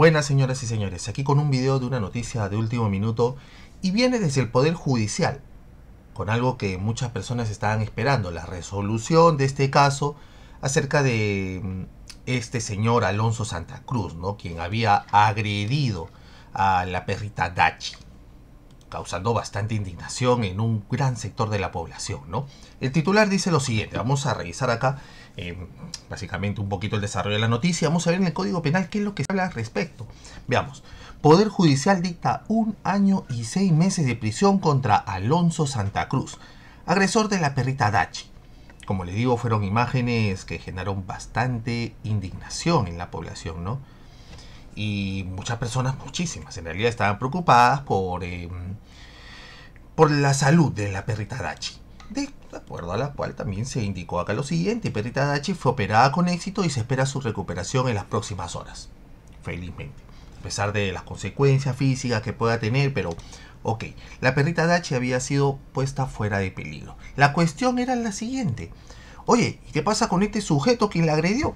Buenas señoras y señores, aquí con un video de una noticia de último minuto y viene desde el Poder Judicial, con algo que muchas personas estaban esperando, la resolución de este caso acerca de mm, este señor Alonso Santa Cruz, ¿no? quien había agredido a la perrita Dachi causando bastante indignación en un gran sector de la población, ¿no? El titular dice lo siguiente, vamos a revisar acá eh, básicamente un poquito el desarrollo de la noticia, vamos a ver en el Código Penal qué es lo que se habla al respecto. Veamos, Poder Judicial dicta un año y seis meses de prisión contra Alonso Santa Cruz, agresor de la perrita Dachi. Como les digo, fueron imágenes que generaron bastante indignación en la población, ¿no? y muchas personas, muchísimas, en realidad estaban preocupadas por, eh, por la salud de la perrita Dachi. De acuerdo a la cual también se indicó acá lo siguiente, perrita Dachi fue operada con éxito y se espera su recuperación en las próximas horas. Felizmente. A pesar de las consecuencias físicas que pueda tener, pero ok, la perrita Dachi había sido puesta fuera de peligro. La cuestión era la siguiente. Oye, ¿y qué pasa con este sujeto que la agredió?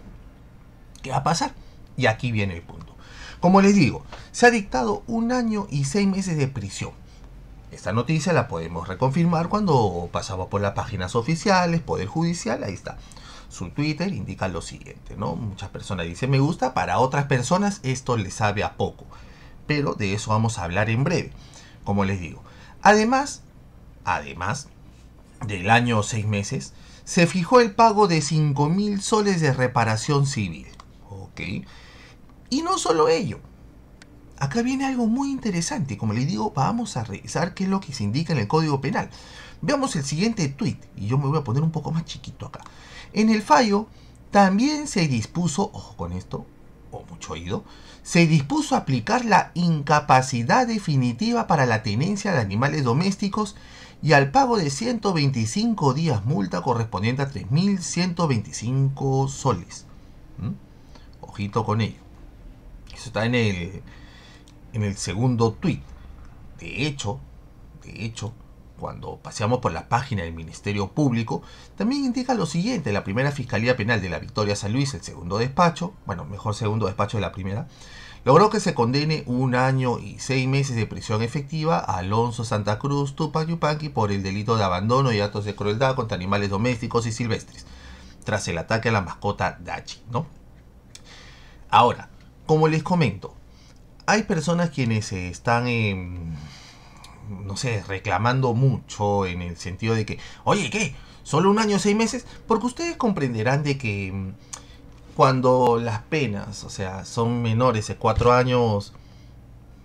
¿Qué va a pasar? Y aquí viene el punto. Como les digo, se ha dictado un año y seis meses de prisión. Esta noticia la podemos reconfirmar cuando pasamos por las páginas oficiales, Poder Judicial, ahí está. Su Twitter indica lo siguiente, ¿no? Muchas personas dicen me gusta, para otras personas esto les sabe a poco. Pero de eso vamos a hablar en breve, como les digo. Además, además del año o seis meses, se fijó el pago de 5.000 soles de reparación civil. ¿ok? Y no solo ello. Acá viene algo muy interesante como les digo, vamos a revisar qué es lo que se indica en el Código Penal. Veamos el siguiente tweet y yo me voy a poner un poco más chiquito acá. En el fallo también se dispuso, ojo con esto, o mucho oído, se dispuso a aplicar la incapacidad definitiva para la tenencia de animales domésticos y al pago de 125 días multa correspondiente a 3.125 soles. ¿Mm? Ojito con ello. Eso está en el, en el segundo tweet. De hecho, de hecho, cuando paseamos por la página del Ministerio Público, también indica lo siguiente, la primera Fiscalía Penal de la Victoria San Luis, el segundo despacho, bueno, mejor segundo despacho de la primera, logró que se condene un año y seis meses de prisión efectiva a Alonso Santa Cruz Tupac por el delito de abandono y actos de crueldad contra animales domésticos y silvestres, tras el ataque a la mascota Dachi, ¿no? Ahora, como les comento, hay personas quienes están, em, no sé, reclamando mucho en el sentido de que, oye, ¿qué? ¿Solo un año, seis meses? Porque ustedes comprenderán de que em, cuando las penas, o sea, son menores de cuatro años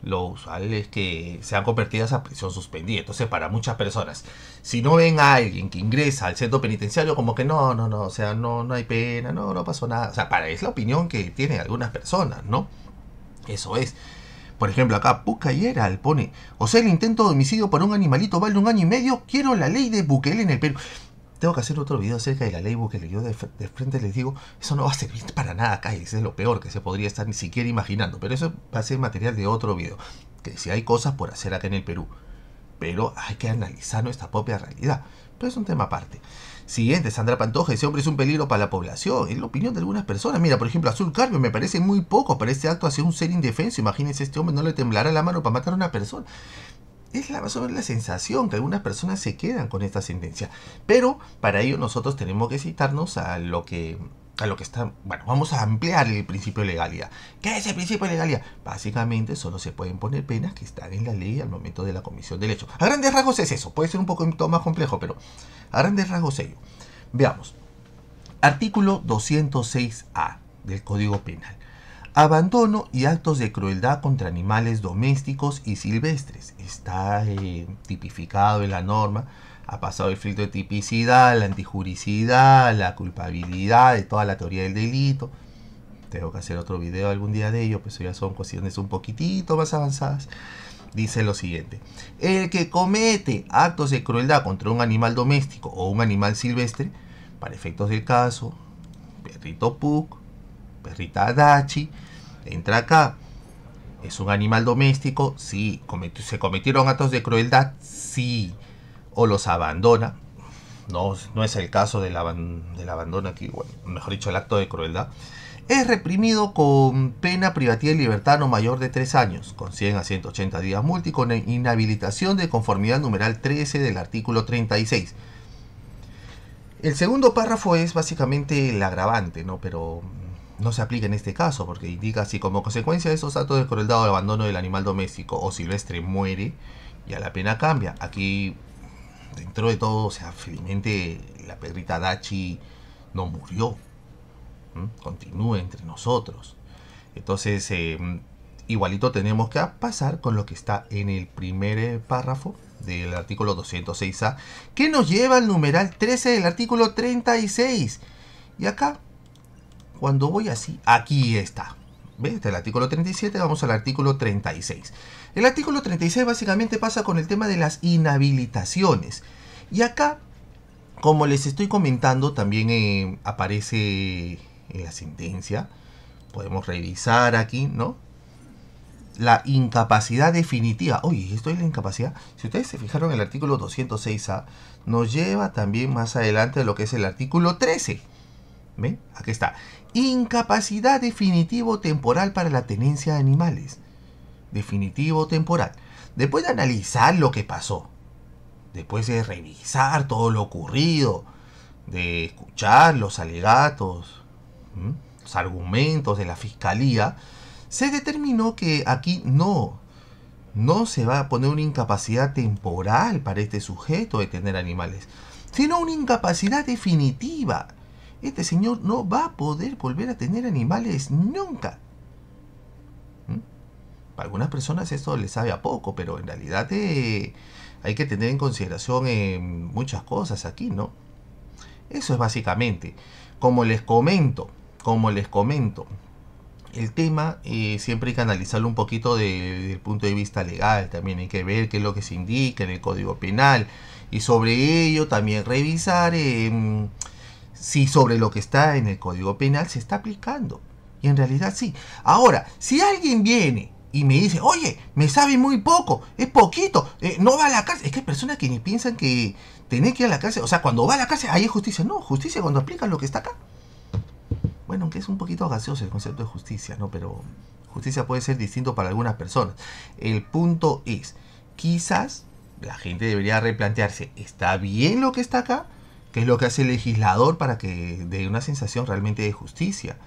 lo usual es que sean convertidas a prisión suspendida. Entonces, para muchas personas, si no ven a alguien que ingresa al centro penitenciario, como que no, no, no, o sea, no, no hay pena, no, no pasó nada. O sea, para es la opinión que tienen algunas personas, ¿no? Eso es. Por ejemplo, acá le pone, o sea, el intento de homicidio por un animalito vale un año y medio, quiero la ley de Bukele en el Perú tengo que hacer otro video acerca de la ley que Yo de, frente les digo, eso no va a servir para nada, eso es lo peor que se podría estar ni siquiera imaginando. Pero eso va a ser material de otro video. Que si hay cosas por hacer acá en el Perú. Pero hay que analizar nuestra propia realidad. Pero es un tema aparte. Siguiente, Sandra Pantoja, ese hombre es un peligro para la población. Es la opinión de algunas personas. Mira, por ejemplo, Azul Carmen, me parece muy poco para este acto hacia un ser indefenso. Imagínense, este hombre no le temblará la mano para matar a una persona es la, sobre la sensación que algunas personas se quedan con esta sentencia. Pero para ello nosotros tenemos que citarnos a lo que a lo que está, bueno, vamos a ampliar el principio de legalidad. ¿Qué es el principio de legalidad? Básicamente solo se pueden poner penas que están en la ley al momento de la comisión del hecho. A grandes rasgos es eso, puede ser un poco más complejo, pero a grandes rasgos ello. Veamos. Artículo 206A del Código Penal. Abandono y actos de crueldad contra animales domésticos y silvestres. Está eh, tipificado en la norma. Ha pasado el filtro de tipicidad, la antijuricidad, la culpabilidad de toda la teoría del delito. Tengo que hacer otro video algún día de ello, pues ya son cuestiones un poquitito más avanzadas dice lo siguiente. El que comete actos de crueldad contra un animal doméstico o un animal silvestre, para efectos del caso, perrito puc, perrita Dachi, entra acá. ¿Es un animal doméstico? Sí. ¿Se cometieron actos de crueldad? Sí. ¿O los abandona? No, no es el caso del, abandono aquí, bueno, mejor dicho, el acto de crueldad. Es reprimido con pena privativa y libertad no mayor de 3 años, con 100 a 180 días multi, con inhabilitación de conformidad numeral 13 del artículo 36. El segundo párrafo es básicamente el agravante, ¿no? Pero no se aplica en este caso, porque indica si como consecuencia de esos actos de crueldad de abandono del animal doméstico o silvestre muere, y a la pena cambia. Aquí, dentro de todo, o sea, felizmente la perrita Dachi no murió, continúa entre nosotros. Entonces, em, igualito tenemos que pasar con lo que está en el primer eh, párrafo del artículo 206A, que nos lleva al numeral 13 del artículo 36. Y acá cuando voy así, aquí está. ¿Ves? el artículo 37 vamos al artículo 36. El artículo 36 básicamente pasa con el tema de las inhabilitaciones. Y acá, como les estoy comentando, también eh, aparece en eh, la sentencia. Podemos revisar aquí, ¿no? La incapacidad definitiva. Oye, esto es la incapacidad. Si ustedes se fijaron, el artículo 206A nos lleva también más adelante a lo que es el artículo 13 Aquí está. Incapacidad definitivo temporal para la tenencia de animales. Definitivo temporal. Después de analizar lo que pasó, después de revisar todo lo ocurrido, de escuchar los alegatos, los argumentos de la fiscalía, se determinó que aquí no, no se va a poner una incapacidad temporal para este sujeto de tener animales, sino una incapacidad definitiva este señor no va a poder volver a tener animales nunca. ¿Mm? Para algunas personas esto les sabe a poco, pero en realidad eh, hay que tener en consideración eh, muchas cosas aquí, ¿no? Eso es básicamente. Como les comento, como les comento, el tema eh, siempre hay que analizarlo un poquito desde el punto de vista legal, también hay que ver qué es lo que se indica en el Código Penal y sobre ello también revisar si sobre lo que está en el Código Penal se está aplicando. Y en realidad sí. Ahora, si alguien viene y me dice, oye, me sabe muy poco, es poquito, eh, no va a la cárcel. Es que hay personas que ni piensan que tener que ir a la cárcel, o sea, cuando va a la cárcel, ahí justicia. No, justicia cuando aplican lo que está acá. Bueno, aunque es un poquito gaseoso el concepto de justicia, ¿no? Pero justicia puede ser distinto para algunas personas. El punto es, quizás la gente debería replantearse, ¿está bien lo que está acá? que es lo que hace el legislador para que dé una sensación realmente de justicia,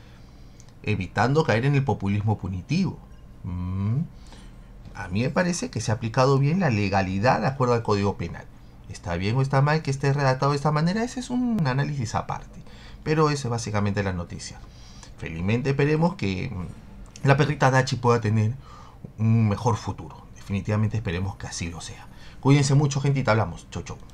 evitando caer en el populismo punitivo. Mm. A mí me parece que se ha aplicado bien la legalidad de acuerdo al Código Penal. ¿Está bien o está mal que esté redactado de esta manera? Ese es un análisis aparte. Pero esa es básicamente la noticia. Felizmente esperemos que mm, la perrita Dachi pueda tener un mejor futuro. Definitivamente esperemos que así lo sea. Cuídense mucho, gente, hablamos. Chau, chau.